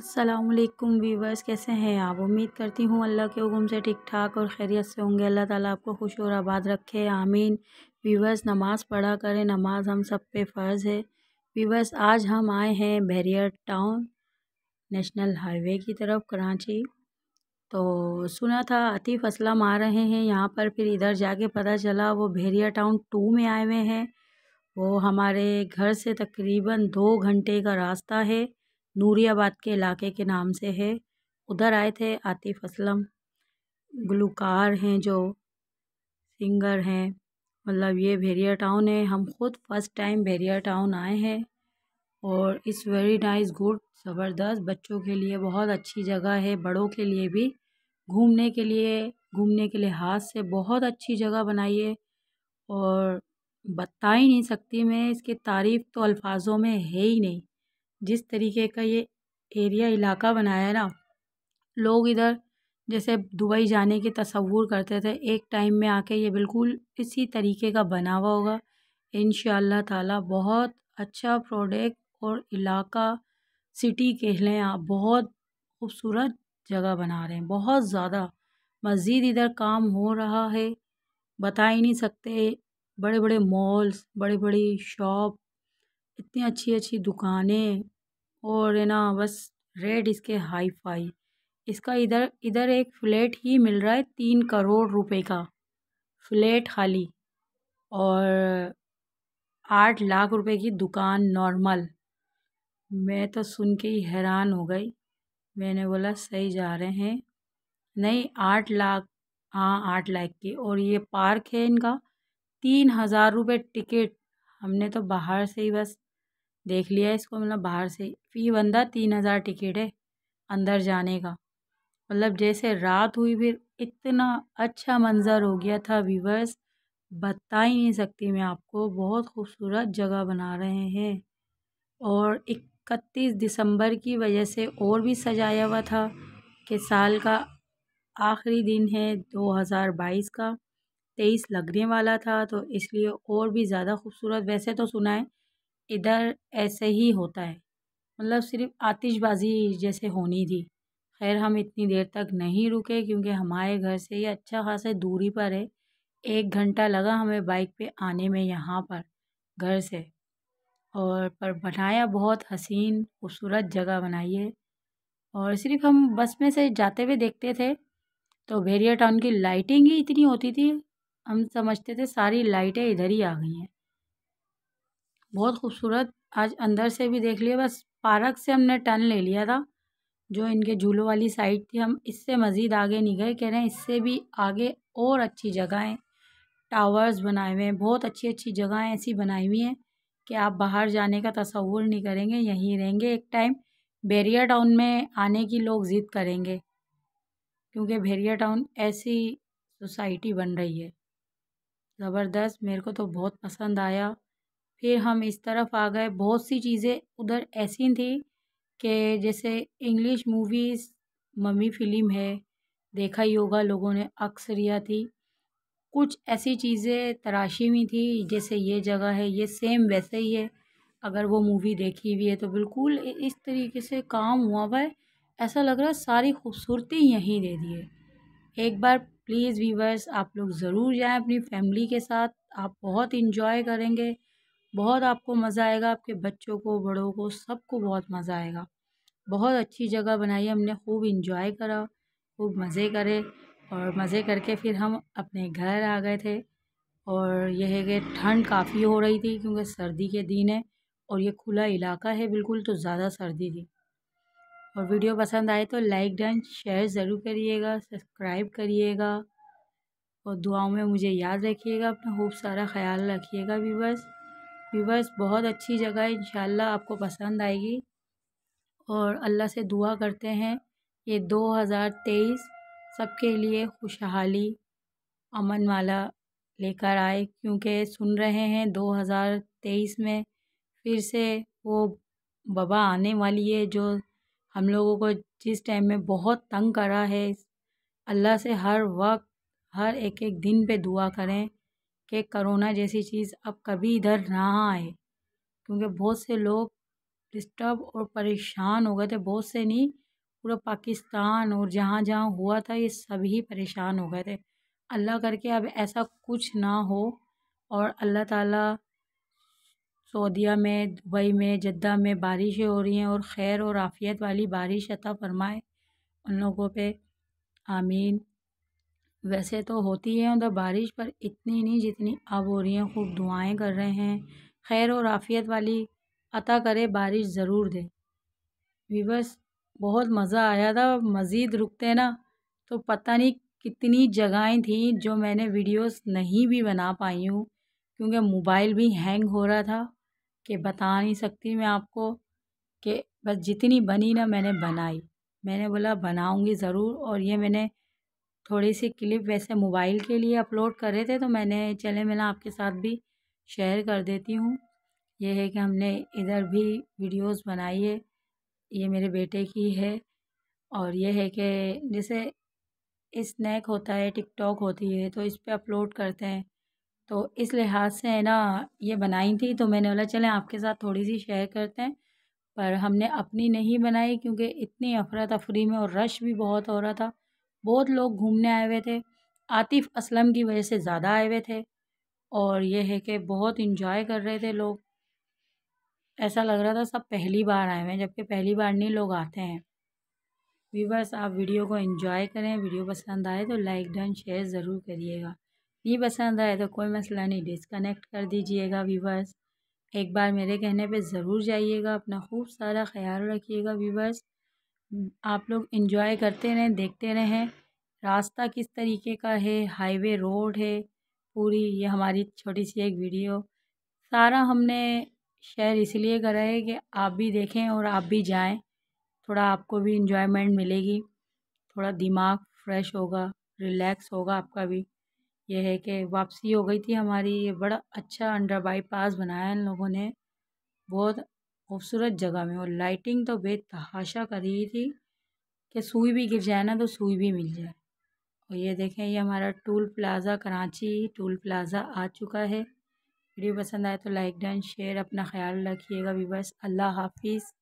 असलकुम वीवर्स कैसे हैं आप उम्मीद करती हूँ अल्लाह के हुम से ठीक ठाक और खैरियत से होंगे अल्लाह ताला आपको खुश और आबाद रखे आमीन वीवर्स नमाज़ पढ़ा करें नमाज हम सब पे फ़र्ज़ है वीवर्स आज हम आए हैं बैरियर टाउन नेशनल हाईवे की तरफ कराची तो सुना था अतीफ़ असलम आ रहे हैं यहाँ पर फिर इधर जाके पता चला वो भेरिया टाउन टू में आए हुए हैं वो हमारे घर से तकरीबन दो घंटे का रास्ता है नूरियाबाद के इलाके के नाम से है उधर आए थे आतिफ़ असलम गुलकार हैं जो सिंगर हैं मतलब ये भेरिया टाउन है हम खुद फर्स्ट टाइम भेरिया टाउन आए हैं और इस वेरी नाइस गुड ज़बरदस्त बच्चों के लिए बहुत अच्छी जगह है बड़ों के लिए भी घूमने के लिए घूमने के लिहाज से बहुत अच्छी जगह बनाई है और बता ही नहीं सकती मैं इसकी तारीफ़ तो अल्फाजों में है ही नहीं जिस तरीके का ये एरिया इलाका बनाया है ना लोग इधर जैसे दुबई जाने के तस्वूर करते थे एक टाइम में आके ये बिल्कुल इसी तरीके का बना हुआ होगा इन ताला बहुत अच्छा प्रोडक्ट और इलाका सिटी कह लें आप बहुत खूबसूरत जगह बना रहे हैं बहुत ज़्यादा मज़ीद इधर काम हो रहा है बता ही नहीं सकते बड़े बड़े मॉल्स बड़े बड़ी शॉप इतनी अच्छी अच्छी दुकानें और है ना बस रेड इसके हाई फाई इसका इधर इधर एक फ्लैट ही मिल रहा है तीन करोड़ रुपए का फ्लैट खाली और आठ लाख रुपए की दुकान नॉर्मल मैं तो सुन के ही हैरान हो गई मैंने बोला सही जा रहे हैं नहीं आठ लाख हाँ आठ लाख की और ये पार्क है इनका तीन हज़ार रुपये टिकट हमने तो बाहर से ही बस देख लिया इसको मतलब बाहर से फी बंदा तीन हज़ार टिकट है अंदर जाने का मतलब जैसे रात हुई फिर इतना अच्छा मंज़र हो गया था व्यूवर्स बता ही नहीं सकती मैं आपको बहुत खूबसूरत जगह बना रहे हैं और इकतीस दिसंबर की वजह से और भी सजाया हुआ था कि साल का आखिरी दिन है 2022 का तेईस लगने वाला था तो इसलिए और भी ज़्यादा खूबसूरत वैसे तो सुना है इधर ऐसे ही होता है मतलब सिर्फ आतिशबाज़ी जैसे होनी थी खैर हम इतनी देर तक नहीं रुके क्योंकि हमारे घर से ये अच्छा खासा दूरी पर है एक घंटा लगा हमें बाइक पे आने में यहाँ पर घर से और पर बनाया बहुत हसीन खूबसूरत जगह बनाई है और सिर्फ हम बस में से जाते हुए देखते थे तो भेरिया टाउन की लाइटिंग ही इतनी होती थी हम समझते थे सारी लाइटें इधर ही आ गई हैं बहुत खूबसूरत आज अंदर से भी देख लिया बस पार्क से हमने टर्न ले लिया था जो इनके झूलों वाली साइड थी हम इससे मज़ीद आगे नहीं गए कह रहे हैं इससे भी आगे और अच्छी जगहें टावर्स बनाए हुए हैं बहुत अच्छी अच्छी जगहें ऐसी बनाई हुई हैं कि आप बाहर जाने का तस्वूर नहीं करेंगे यहीं रहेंगे एक टाइम बैरियर टाउन में आने की लोग ज़िद करेंगे क्योंकि बैरियर टाउन ऐसी सोसाइटी बन रही है ज़बरदस्त मेरे को तो बहुत पसंद आया फिर हम इस तरफ आ गए बहुत सी चीज़ें उधर ऐसी थी कि जैसे इंग्लिश मूवीज़ मम्मी फ़िल्म है देखा ही होगा लोगों ने अक्सर यह थी कुछ ऐसी चीज़ें तराशी हुई थी जैसे ये जगह है ये सेम वैसे ही है अगर वो मूवी देखी हुई है तो बिल्कुल इस तरीके से काम हुआ हुआ है ऐसा लग रहा है सारी खूबसूरती यहीं दे दी है एक बार प्लीज़ वीवर्स आप लोग ज़रूर जाएं अपनी फैमिली के साथ आप बहुत इन्जॉय करेंगे बहुत आपको मज़ा आएगा आपके बच्चों को बड़ों को सबको बहुत मज़ा आएगा बहुत अच्छी जगह बनाई हमने खूब इंजॉय करा खूब मज़े करे और मज़े करके फिर हम अपने घर आ गए थे और यह है कि ठंड काफ़ी हो रही थी क्योंकि सर्दी के दिन है और ये खुला इलाका है बिल्कुल तो ज़्यादा सर्दी थी और वीडियो पसंद आए तो लाइक डन शेयर ज़रूर करिएगा सब्सक्राइब करिएगा और दुआओं में मुझे याद रखिएगा अपना खूब सारा ख्याल रखिएगा भी बस व्यूवर्स बहुत अच्छी जगह है इन आपको पसंद आएगी और अल्लाह से दुआ करते हैं ये 2023 सबके लिए खुशहाली अमन वाला लेकर आए क्योंकि सुन रहे हैं 2023 में फिर से वो वबा आने वाली है जो हम लोगों को जिस टाइम में बहुत तंग करा है अल्लाह से हर वक्त हर एक एक दिन पे दुआ करें कि करोना जैसी चीज़ अब कभी इधर ना आए क्योंकि बहुत से लोग डिस्टर्ब और परेशान हो गए थे बहुत से नहीं पूरा पाकिस्तान और जहाँ जहाँ हुआ था ये सभी परेशान हो गए थे अल्लाह करके अब ऐसा कुछ ना हो और अल्लाह ताला सऊदीया में दुबई में जद्दा में बारिशें हो रही हैं और खैर और आफ़ियत वाली बारिश अता फरमाए उन लोगों पे आमीन वैसे तो होती है उधर बारिश पर इतनी नहीं जितनी अब हो रही है खूब दुआएं कर रहे हैं खैर और आफ़ियत वाली अता करे बारिश ज़रूर दे वीवर्स बहुत मज़ा आया था मज़ीद रुकते ना तो पता नहीं कितनी जगहें थी जो मैंने वीडियोस नहीं भी बना पाई हूँ क्योंकि मोबाइल भी हैंग हो रहा था कि बता नहीं सकती मैं आपको कि बस जितनी बनी ना मैंने बनाई मैंने बोला बनाऊँगी ज़रूर और ये मैंने थोड़ी सी क्लिप वैसे मोबाइल के लिए अपलोड कर रहे थे तो मैंने चले मिला आपके साथ भी शेयर कर देती हूँ यह है कि हमने इधर भी वीडियोस बनाई है ये मेरे बेटे की है और यह है कि जैसे स्नैक होता है टिकटॉक होती है तो इस पर अपलोड करते हैं तो इस लिहाज से है ना ये बनाई थी तो मैंने बोला चले आपके साथ थोड़ी सी शेयर करते हैं पर हमने अपनी नहीं बनाई क्योंकि इतनी अफरा तफरी में और रश भी बहुत हो रहा था बहुत लोग घूमने आए हुए थे आतिफ़ असलम की वजह से ज़्यादा आए हुए थे और यह है कि बहुत इंजॉय कर रहे थे लोग ऐसा लग रहा था सब पहली बार आए हुए हैं जबकि पहली बार नहीं लोग आते हैं वीवर्स आप वीडियो को एंजॉय करें वीडियो पसंद आए तो लाइक डन शेयर ज़रूर करिएगा नहीं पसंद आए तो कोई मसला नहीं डिसकनेक्ट कर दीजिएगा वीवर्स एक बार मेरे कहने पे ज़रूर जाइएगा अपना खूब सारा ख्याल रखिएगा वीवर्स हम्म, आप लोग इन्जॉय करते रहें देखते रहें रास्ता किस तरीके का है हाईवे रोड है पूरी ये हमारी छोटी सी एक वीडियो सारा हमने शेयर इसलिए करा है कि आप भी देखें और आप भी जाएं थोड़ा आपको भी इन्जॉयमेंट मिलेगी थोड़ा दिमाग फ्रेश होगा रिलैक्स होगा आपका भी यह है कि वापसी हो गई थी हमारी ये बड़ा अच्छा अंडर बाईपास बनाया इन लोगों ने बहुत खूबसूरत जगह में और लाइटिंग तो बेतहाशा कर रही थी कि सुई भी गिर जाए ना तो सुई भी मिल जाए और ये देखें ये हमारा toll plaza Karachi toll plaza आ चुका है वीडियो पसंद आए तो लाइक डन शेयर अपना ख्याल रखिएगा भी बस अल्लाह हाफिज़